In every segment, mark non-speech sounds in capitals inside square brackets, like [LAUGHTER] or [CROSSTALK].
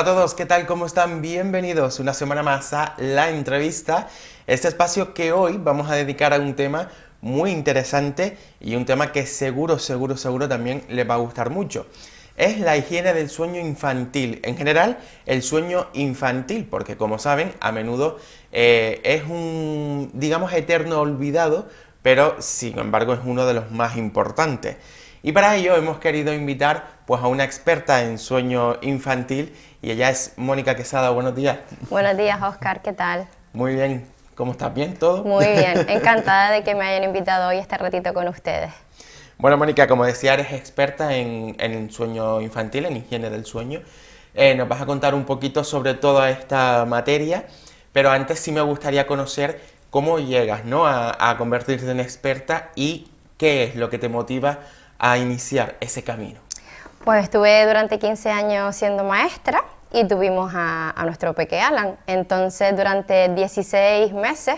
Hola a todos, ¿qué tal? ¿Cómo están? Bienvenidos una semana más a La Entrevista, este espacio que hoy vamos a dedicar a un tema muy interesante y un tema que seguro, seguro, seguro también les va a gustar mucho. Es la higiene del sueño infantil, en general el sueño infantil, porque como saben, a menudo eh, es un, digamos, eterno olvidado, pero sin embargo es uno de los más importantes. Y para ello hemos querido invitar pues, a una experta en sueño infantil y ella es Mónica Quesada. Buenos días. Buenos días, Oscar. ¿Qué tal? Muy bien. ¿Cómo estás? ¿Bien todo? Muy bien. [LAUGHS] Encantada de que me hayan invitado hoy este ratito con ustedes. Bueno, Mónica, como decía, eres experta en, en sueño infantil, en higiene del sueño. Eh, nos vas a contar un poquito sobre toda esta materia, pero antes sí me gustaría conocer cómo llegas ¿no? a, a convertirte en experta y qué es lo que te motiva a iniciar ese camino? Pues estuve durante 15 años siendo maestra y tuvimos a, nuestro peque Alan. Entonces, durante 16 meses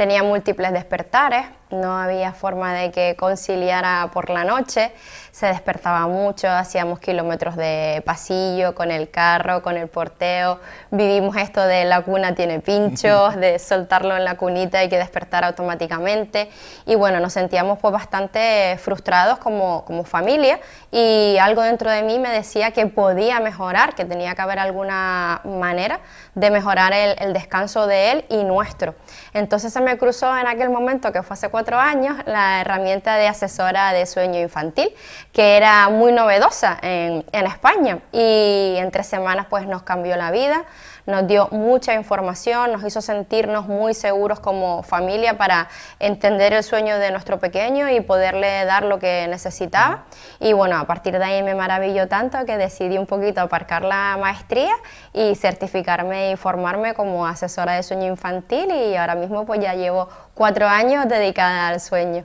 Tenía múltiples despertares, no había forma de que conciliara por la noche, se despertaba mucho, hacíamos kilómetros de pasillo con el carro, con el porteo, vivimos esto de la cuna tiene pinchos, [LAUGHS] de soltarlo en la cunita y que despertar automáticamente y bueno, nos sentíamos pues bastante frustrados como, como familia y algo dentro de mí me decía que podía mejorar, que tenía que haber alguna manera de mejorar el, descanso de él y nuestro. Entonces se me cruzó en aquel momento, que fue hace cuatro años, la herramienta de asesora de sueño infantil, que era muy novedosa en, España. Y en tres semanas pues nos cambió la vida, nos dio mucha información, nos hizo sentirnos muy seguros como familia para entender el sueño de nuestro pequeño y poderle dar lo que necesitaba. Y bueno, a partir de ahí me maravilló tanto que decidí un poquito aparcar la maestría y certificarme y formarme como asesora de sueño infantil y ahora mismo pues ya llevo cuatro años dedicada al sueño.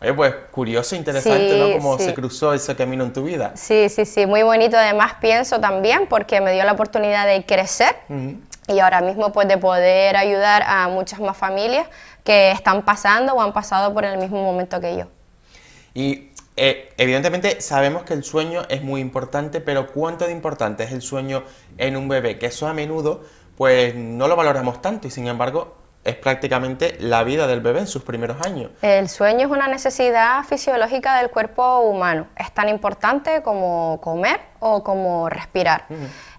Oye, pues curioso, interesante, ¿no? Cómo se cruzó ese camino en tu vida. Sí, sí, sí, muy bonito. Además pienso también porque me dio la oportunidad de crecer y ahora mismo pues de poder ayudar a muchas más familias que están pasando o han pasado por el mismo momento que yo. Y eh, evidentemente sabemos que el sueño es muy importante, pero ¿cuánto de importante es el sueño en un bebé? Que eso a menudo pues no lo valoramos tanto y sin embargo es prácticamente la vida del bebé en sus primeros años. El sueño es una necesidad fisiológica del cuerpo humano. Es tan importante como comer o como respirar.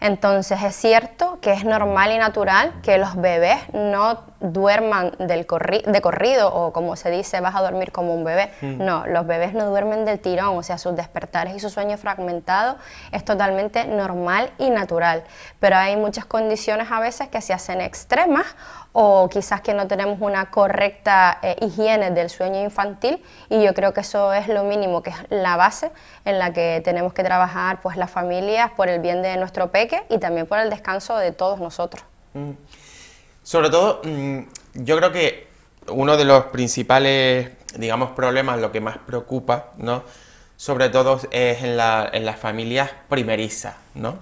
Entonces es cierto que es normal y natural que los bebés no duerman del de corrido o como se dice, vas a dormir como un bebé. No, los bebés no duermen del tirón, o sea, sus despertares y su sueño fragmentado es totalmente normal y natural. Pero hay muchas condiciones a veces que se hacen extremas o quizás que no tenemos una correcta eh, higiene del sueño infantil y yo creo que eso es lo mínimo, que es la base en la que tenemos que trabajar pues las familias por el bien de nuestro peque y también por el descanso de todos nosotros. Mm. Sobre todo, mm, yo creo que uno de los principales, digamos, problemas, lo que más preocupa, ¿no? Sobre todo es en, la, en las familias primerizas, ¿no?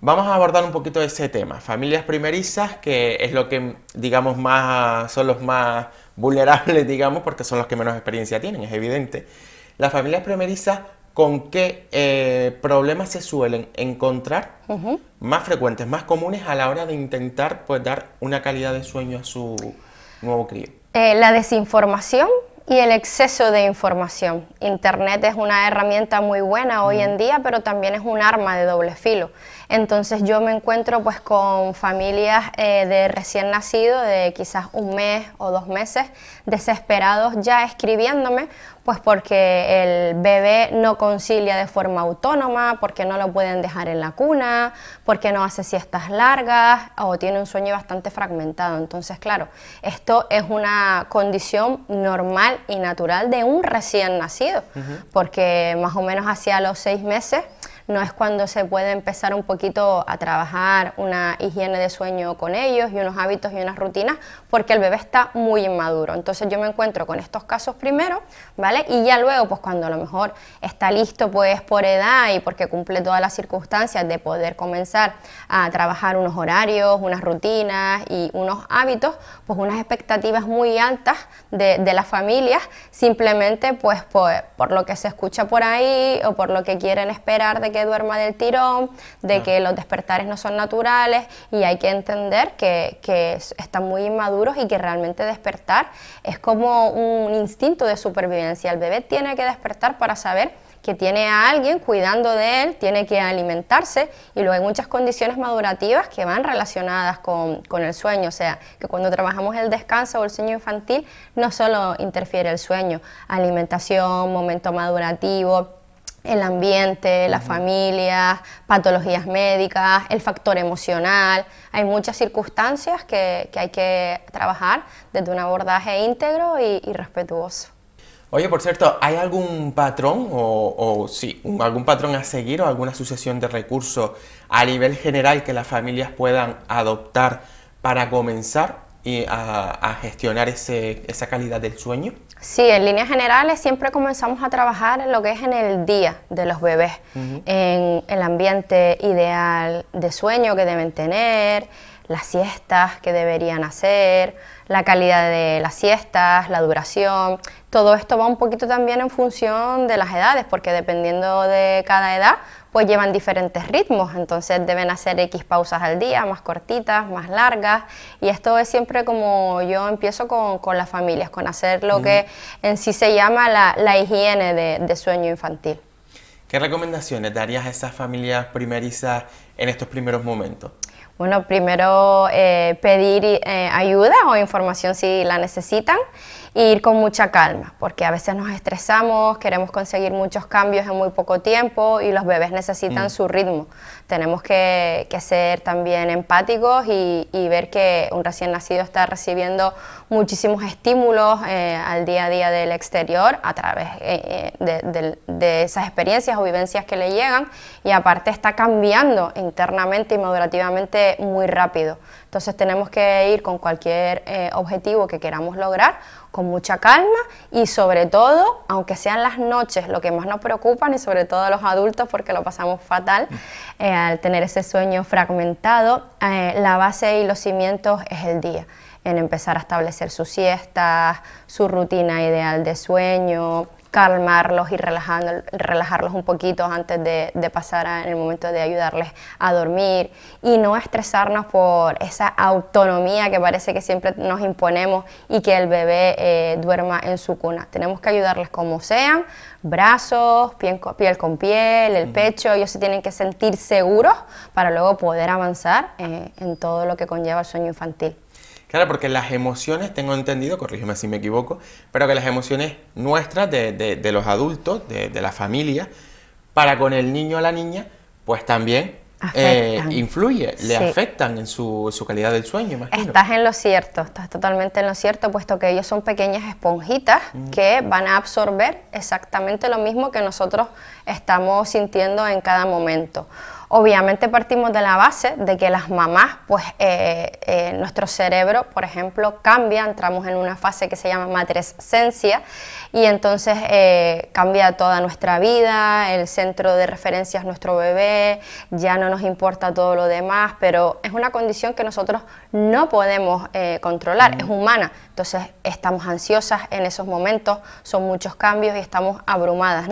Vamos a abordar un poquito ese tema. Familias primerizas, que es lo que, digamos, más son los más vulnerables, [LAUGHS] digamos, porque son los que menos experiencia tienen, es evidente. Las familias primerizas, ¿con qué eh, problemas se suelen encontrar más frecuentes, más comunes a la hora de intentar pues, dar una calidad de sueño a su nuevo crío? Eh, la desinformación, y el exceso de información. Internet es una herramienta muy buena hoy en día, pero también es un arma de doble filo. Entonces yo me encuentro pues con familias eh, de recién nacido, de quizás un mes o dos meses, desesperados ya escribiéndome pues porque el bebé no concilia de forma autónoma, porque no lo pueden dejar en la cuna, porque no hace siestas largas o tiene un sueño bastante fragmentado. Entonces, claro, esto es una condición normal y natural de un recién nacido, porque más o menos hacia los seis meses no es cuando se puede empezar un poquito a trabajar una higiene de sueño con ellos y unos hábitos y unas rutinas porque el bebé está muy inmaduro. Entonces yo me encuentro con estos casos primero, ¿vale? Y ya luego, pues cuando a lo mejor está listo pues por edad y porque cumple todas las circunstancias de poder comenzar a trabajar unos horarios, unas rutinas y unos hábitos, pues unas expectativas muy altas de, de las familias, simplemente pues por, por lo que se escucha por ahí o por lo que quieren esperar de que duerma del tirón, de que los despertares no son naturales y hay que entender que, están muy inmaduros y que realmente despertar es como un instinto de supervivencia. El bebé tiene que despertar para saber que tiene a alguien cuidando de él, tiene que alimentarse y luego hay muchas condiciones madurativas que van relacionadas con, con el sueño, o sea, que cuando trabajamos el descanso o el sueño infantil no solo interfiere el sueño, alimentación, momento madurativo, el ambiente, las familias, patologías médicas, el factor emocional. Hay muchas circunstancias que, hay que trabajar desde un abordaje íntegro y, respetuoso. Oye, por cierto, ¿hay algún patrón o, sí, algún patrón a seguir o alguna sucesión de recursos a nivel general que las familias puedan adoptar para comenzar y a, gestionar ese, esa calidad del sueño? Sí, en líneas generales siempre comenzamos a trabajar en lo que es en el día de los bebés, en el ambiente ideal de sueño que deben tener, las siestas que deberían hacer, la calidad de las siestas, la duración. Todo esto va un poquito también en función de las edades, porque dependiendo de cada edad pues llevan diferentes ritmos, entonces deben hacer X pausas al día, más cortitas, más largas, y esto es siempre como yo empiezo con, las familias, con hacer lo mm. que en sí se llama la, higiene de, sueño infantil. ¿Qué recomendaciones darías a esas familias primerizas en estos primeros momentos? Bueno, primero eh, pedir eh, ayuda o información si la necesitan ir con mucha calma, porque a veces nos estresamos, queremos conseguir muchos cambios en muy poco tiempo y los bebés necesitan mm. su ritmo. Tenemos que, ser también empáticos y, ver que un recién nacido está recibiendo muchísimos estímulos eh, al día a día del exterior a través eh, eh, de, de esas experiencias o vivencias que le llegan y aparte está cambiando internamente y madurativamente muy rápido. Entonces tenemos que ir con cualquier eh, objetivo que queramos lograr con mucha calma y sobre todo, aunque sean las noches lo que más nos preocupa y sobre todo a los adultos porque lo pasamos fatal mm. eh, al tener ese sueño fragmentado, eh, la base y los cimientos es el día en empezar a establecer sus siestas, su rutina ideal de sueño, calmarlos y relajarlos un poquito antes de, pasar en el momento de ayudarles a dormir y no estresarnos por esa autonomía que parece que siempre nos imponemos y que el bebé eh, duerma en su cuna. Tenemos que ayudarles como sean, brazos, piel con piel, el pecho, ellos se tienen que sentir seguros para luego poder avanzar eh, en todo lo que conlleva el sueño infantil. Claro, porque las emociones, tengo entendido, corrígeme si me equivoco, pero que las emociones nuestras de, de, los adultos, de, de, la familia, para con el niño o la niña, pues también eh, influye, le afectan en su, su, calidad del sueño, Estás en lo cierto, estás totalmente en lo cierto, puesto que ellos son pequeñas esponjitas mm. que van a absorber exactamente lo mismo que nosotros estamos sintiendo en cada momento. Obviamente partimos de la base de que las mamás, pues eh, eh, nuestro cerebro, por ejemplo, cambia, entramos en una fase que se llama matrescencia y entonces eh, cambia toda nuestra vida, el centro de referencia es nuestro bebé, ya no nos importa todo lo demás, pero es una condición que nosotros no podemos controlar, es humana, entonces estamos ansiosas en esos momentos, son muchos cambios y estamos abrumadas,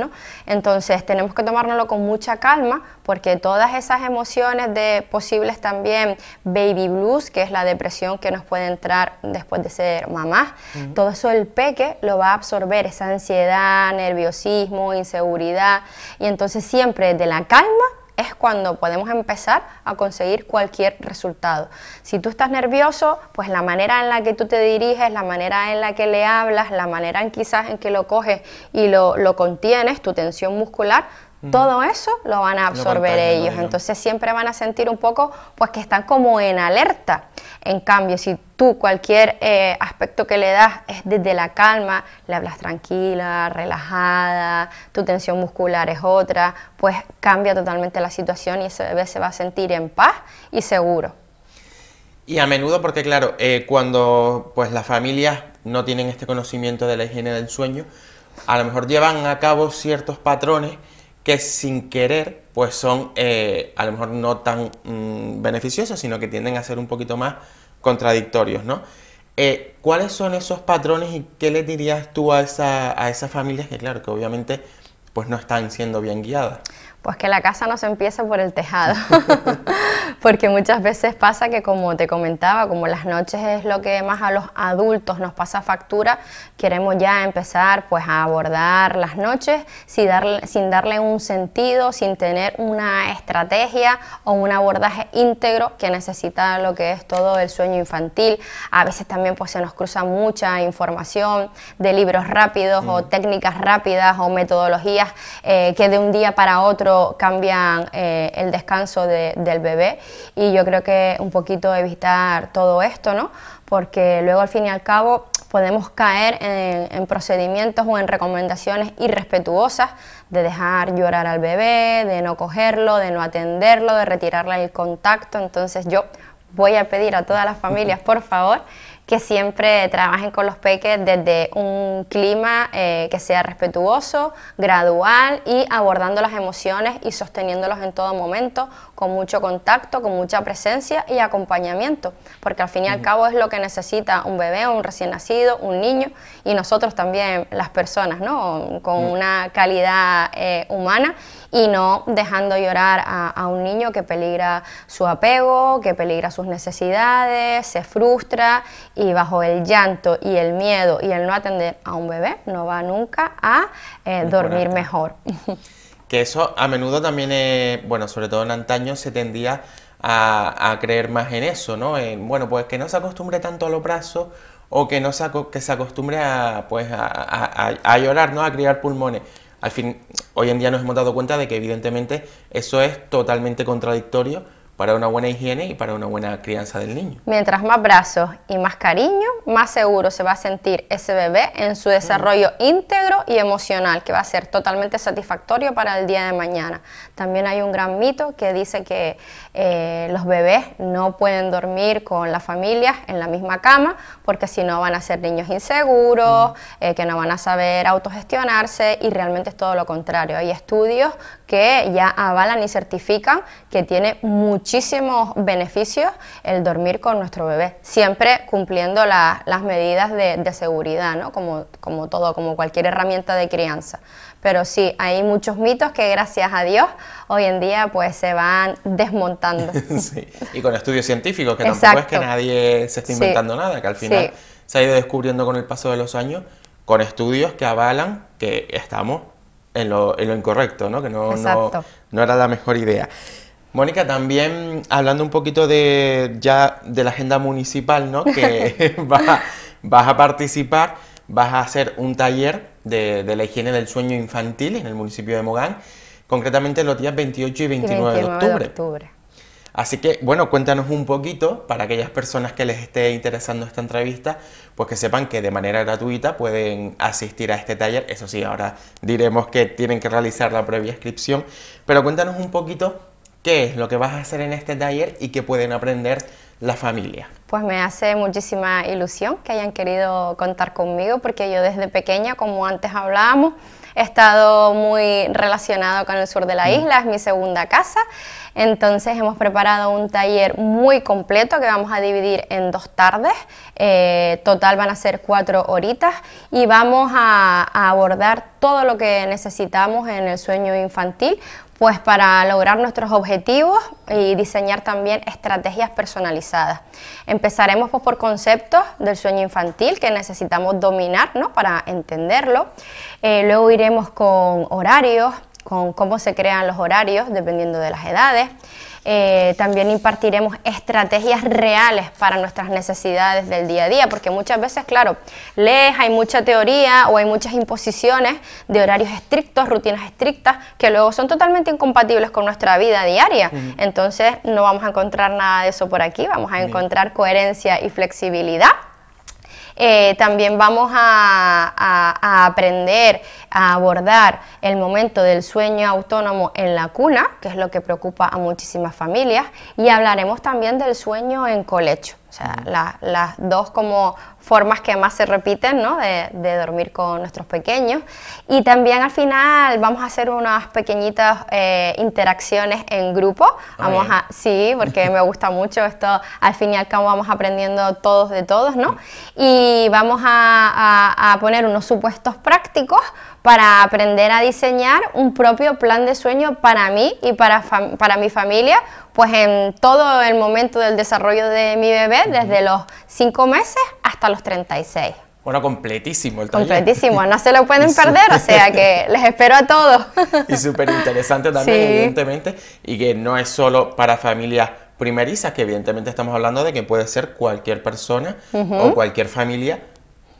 Entonces tenemos que tomárnoslo con mucha calma porque todas esas emociones de posibles también baby blues, que es la depresión que nos puede entrar después de ser mamá, todo eso el peque lo va a absorber, esa ansiedad, nerviosismo, inseguridad, y entonces siempre de la calma es cuando podemos empezar a conseguir cualquier resultado. Si tú estás nervioso, pues la manera en la que tú te diriges, la manera en la que le hablas, la manera en quizás en que lo coges y lo contienes, tu tensión muscular, todo eso lo van a absorber ellos, entonces siempre van a sentir un poco pues que están como en alerta. En cambio, si tú cualquier eh, aspecto que le das es desde la calma, le hablas tranquila, relajada, tu tensión muscular es otra, pues cambia totalmente la situación y ese se va a sentir en paz y seguro. Y a menudo, porque claro, eh, cuando pues las familias no tienen este conocimiento de la higiene del sueño, a lo mejor llevan a cabo ciertos patrones que sin querer pues son eh, a lo mejor no tan mm, beneficiosos, sino que tienden a ser un poquito más contradictorios, ¿no? Eh, ¿Cuáles son esos patrones y qué le dirías tú a, a esas familias que, claro, que obviamente pues no están siendo bien guiadas? pues que la casa no se empiece por el tejado, [LAUGHS] porque muchas veces pasa que como te comentaba, como las noches es lo que más a los adultos nos pasa factura, queremos ya empezar pues a abordar las noches sin darle, sin darle un sentido, sin tener una estrategia o un abordaje íntegro que necesita lo que es todo el sueño infantil. A veces también pues se nos cruza mucha información de libros rápidos o mm. técnicas rápidas o metodologías eh, que de un día para otro cambian eh, el descanso del bebé y yo creo que un poquito evitar todo esto, ¿no? Porque luego al fin y al cabo podemos caer en, procedimientos o en recomendaciones irrespetuosas de dejar llorar al bebé, de no cogerlo, de no atenderlo, de retirarle el contacto. Entonces yo voy a pedir a todas las familias, por favor, que siempre trabajen con los peques desde un clima eh, que sea respetuoso, gradual y abordando las emociones y sosteniéndolos en todo momento con mucho contacto, con mucha presencia y acompañamiento, porque al fin y al cabo es lo que necesita un bebé, un recién nacido, un niño y nosotros también las personas, ¿no? Con una calidad eh, humana y no dejando llorar a, a un niño que peligra su apego, que peligra sus necesidades, se frustra y bajo el llanto y el miedo y el no atender a un bebé, no va nunca a eh, dormir mejor. [LAUGHS] Que eso a menudo también, eh, bueno, sobre todo en antaño se tendía a, creer más en eso, ¿no? bueno, pues que no se acostumbre tanto a los brazos o que no se, que se acostumbre a, pues, a llorar, ¿no? A criar pulmones. Al fin, hoy en día nos hemos dado cuenta de que evidentemente eso es totalmente contradictorio para una buena higiene y para una buena crianza del niño. Mientras más brazos y más cariño, más seguro se va a sentir ese bebé en su desarrollo mm. íntegro y emocional, que va a ser totalmente satisfactorio para el día de mañana. También hay un gran mito que dice que eh, los bebés no pueden dormir con las familias en la misma cama porque si no van a ser niños inseguros, mm. eh, que no van a saber autogestionarse y realmente es todo lo contrario. Hay estudios que ya avalan y certifican que tiene muchísimos beneficios el dormir con nuestro bebé, siempre cumpliendo las medidas de, seguridad, ¿no? como todo, como cualquier herramienta de crianza pero sí, hay muchos mitos que gracias a Dios hoy en día pues se van desmontando. [LAUGHS] Y con estudios científicos, que no tampoco es que nadie se esté inventando nada, que al final se ha ido descubriendo con el paso de los años, con estudios que avalan que estamos en lo, en lo incorrecto, ¿no? Que no, era la mejor idea. Mónica, también hablando un poquito de ya de la agenda municipal, ¿no? Que [LAUGHS] vas a participar vas a hacer un taller de, la higiene del sueño infantil en el municipio de Mogán, concretamente los días 28 y 29, de octubre. Así que, bueno, cuéntanos un poquito para aquellas personas que les esté interesando esta entrevista, pues que sepan que de manera gratuita pueden asistir a este taller. Eso sí, ahora diremos que tienen que realizar la previa inscripción, pero cuéntanos un poquito qué es lo que vas a hacer en este taller y qué pueden aprender la familia. Pues me hace muchísima ilusión que hayan querido contar conmigo porque yo desde pequeña, como antes hablábamos, he estado muy relacionado con el sur de la mm. isla, es mi segunda casa. Entonces hemos preparado un taller muy completo que vamos a dividir en dos tardes. Eh, total van a ser cuatro horitas y vamos a abordar todo lo que necesitamos en el sueño infantil pues para lograr nuestros objetivos y diseñar también estrategias personalizadas. Empezaremos pues, por conceptos del sueño infantil que necesitamos dominar ¿no? para entenderlo. Eh, luego iremos con horarios, con cómo se crean los horarios dependiendo de las edades. Eh, también impartiremos estrategias reales para nuestras necesidades del día a día, porque muchas veces, claro, lees, hay mucha teoría o hay muchas imposiciones de horarios estrictos, rutinas estrictas, que luego son totalmente incompatibles con nuestra vida diaria. Entonces no vamos a encontrar nada de eso por aquí, vamos a encontrar coherencia y flexibilidad eh, también vamos a, a, aprender a abordar el momento del sueño autónomo en la cuna, que es lo que preocupa a muchísimas familias, y hablaremos también del sueño en colecho sea, las dos como formas que más se repiten, ¿no? De, dormir con nuestros pequeños. Y también al final vamos a hacer unas pequeñitas eh, interacciones en grupo. Ah, vamos a, sí, porque me gusta mucho esto. Al fin y al cabo vamos aprendiendo todos de todos, ¿no? Y vamos a, poner unos supuestos prácticos para aprender a diseñar un propio plan de sueño para mí y para, para mi familia pues en todo el momento del desarrollo de mi bebé, desde los 5 meses hasta los 36. Bueno, completísimo el taller. Completísimo, no se lo [LAUGHS] pueden perder, o sea que [LAUGHS] les espero a todos. y súper interesante también, evidentemente, y que no es solo para familias primerizas, que evidentemente estamos hablando de que puede ser cualquier persona o cualquier familia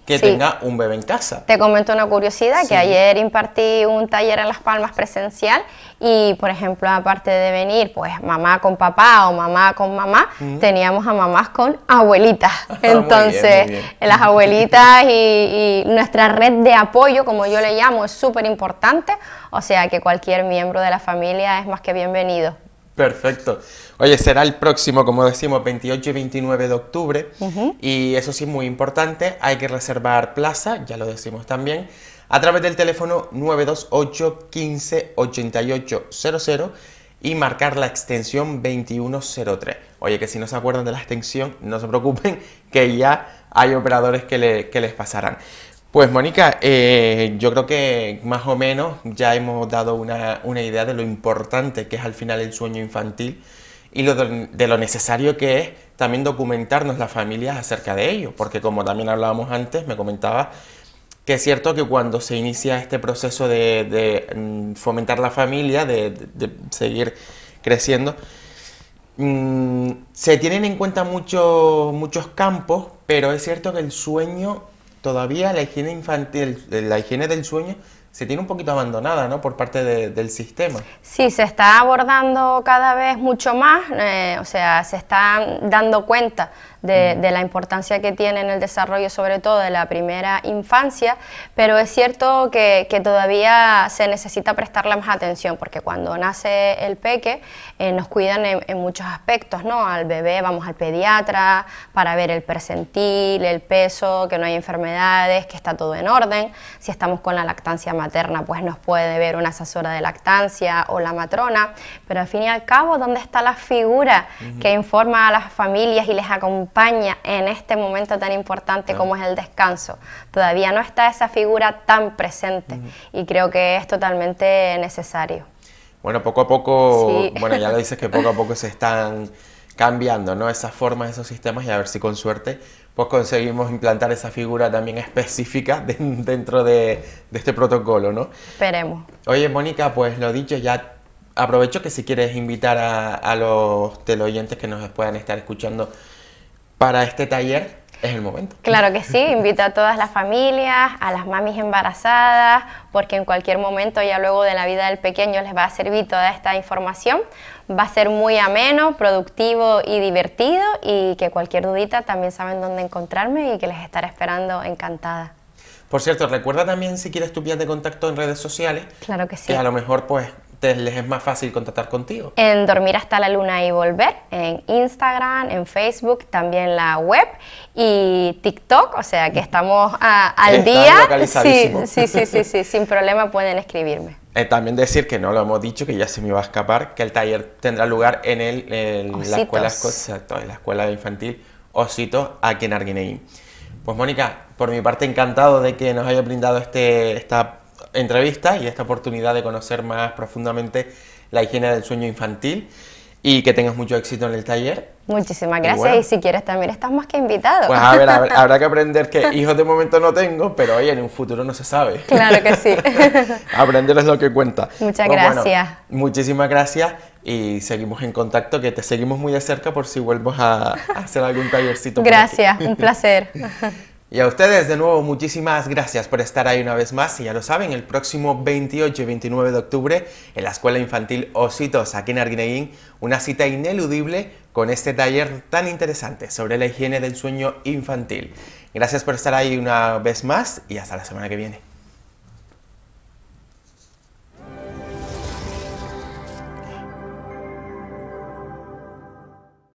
que tenga un bebé en casa. Te comento una curiosidad, que ayer impartí un taller en Las Palmas presencial y, por ejemplo, aparte de venir, pues mamá con papá o mamá con mamá, teníamos a mamás con abuelitas. [LAUGHS] Ah, Entonces, las abuelitas y, y, nuestra red de apoyo, como yo le llamo, es súper importante. O sea que cualquier miembro de la familia es más que bienvenido. Perfecto. Oye, será el próximo, como decimos, 28 y 29 de octubre. Y eso sí, muy importante, hay que reservar plaza, ya lo decimos también, a través del teléfono 928 15 88 y marcar la extensión 2103. Oye, que si no se acuerdan de la extensión, no se preocupen, que ya hay operadores que, que les pasarán. Pues Mónica, eh, yo creo que más o menos ya hemos dado una, idea de lo importante que es al final el sueño infantil y de, lo necesario que es también documentarnos las familias acerca de ello, porque como también hablábamos antes, me comentaba que es cierto que cuando se inicia este proceso de, mm, fomentar la familia, de, seguir creciendo, mm, se tienen en cuenta muchos campos, pero es cierto que el sueño todavía la higiene infantil, eh, la higiene del sueño se tiene un poquito abandonada ¿no? por parte del sistema. Sí, se está abordando cada vez mucho más, eh, o sea, se está dando cuenta de, la importancia que tiene en el desarrollo, sobre todo de la primera infancia, pero es cierto que, todavía se necesita prestarle más atención, porque cuando nace el peque eh, nos cuidan en, muchos aspectos, ¿no? Al bebé vamos al pediatra para ver el percentil, el peso, que no hay enfermedades, que está todo en orden. Si estamos con la lactancia materna, pues nos puede ver una asesora de lactancia o la matrona, pero al fin y al cabo, ¿dónde está la figura que informa a las familias y les acompaña? en este momento tan importante como es el descanso. Todavía no está esa figura tan presente y creo que es totalmente necesario. Bueno, poco a poco, [LAUGHS] bueno, ya lo dices que poco a poco se están cambiando, ¿no? Esas formas, esos sistemas y a ver si con suerte pues conseguimos implantar esa figura también específica [LAUGHS] dentro de, este protocolo, ¿no? Esperemos. Oye, Mónica, pues lo dicho, ya aprovecho que si quieres invitar a, a los teleoyentes que nos puedan estar escuchando para este taller es el momento. Claro que sí, invito a todas las familias, a las mamis embarazadas, porque en cualquier momento ya luego de la vida del pequeño les va a servir toda esta información. Va a ser muy ameno, productivo y divertido y que cualquier dudita también saben dónde encontrarme y que les estaré esperando encantada. Por cierto, recuerda también si quieres tu de contacto en redes sociales. Claro que sí. Que a lo mejor pues les es más fácil contactar contigo? En Dormir hasta la luna y volver, en Instagram, en Facebook, también la web y TikTok, o sea que estamos al día. [LAUGHS] Sí, sí, sí, sí, sí, sin problema pueden escribirme. Eh, también decir que no lo hemos dicho, que ya se me va a escapar, que el taller tendrá lugar en, el, la escuela, la escuela infantil Osito, aquí en Arguineín. Pues Mónica, por mi parte encantado de que nos haya brindado este, esta entrevista y esta oportunidad de conocer más profundamente la higiene del sueño infantil y que tengas mucho éxito en el taller. Muchísimas gracias y, si quieres también estás más que invitado. Pues a ver, [LAUGHS] habrá que aprender que hijos de momento no tengo, pero oye, en un futuro no se sabe. Claro que sí. [LAUGHS] Aprender es lo que cuenta. Muchas pues, gracias. muchísimas gracias y seguimos en contacto, que te seguimos muy de cerca por si vuelvos a, a hacer algún tallercito. Gracias, un placer. [LAUGHS] Y a ustedes de nuevo muchísimas gracias por estar ahí una vez más y ya lo saben, el próximo 28 y 29 de octubre en la Escuela Infantil Ositos aquí en Arguineguín, una cita ineludible con este taller tan interesante sobre la higiene del sueño infantil. Gracias por estar ahí una vez más y hasta la semana que viene.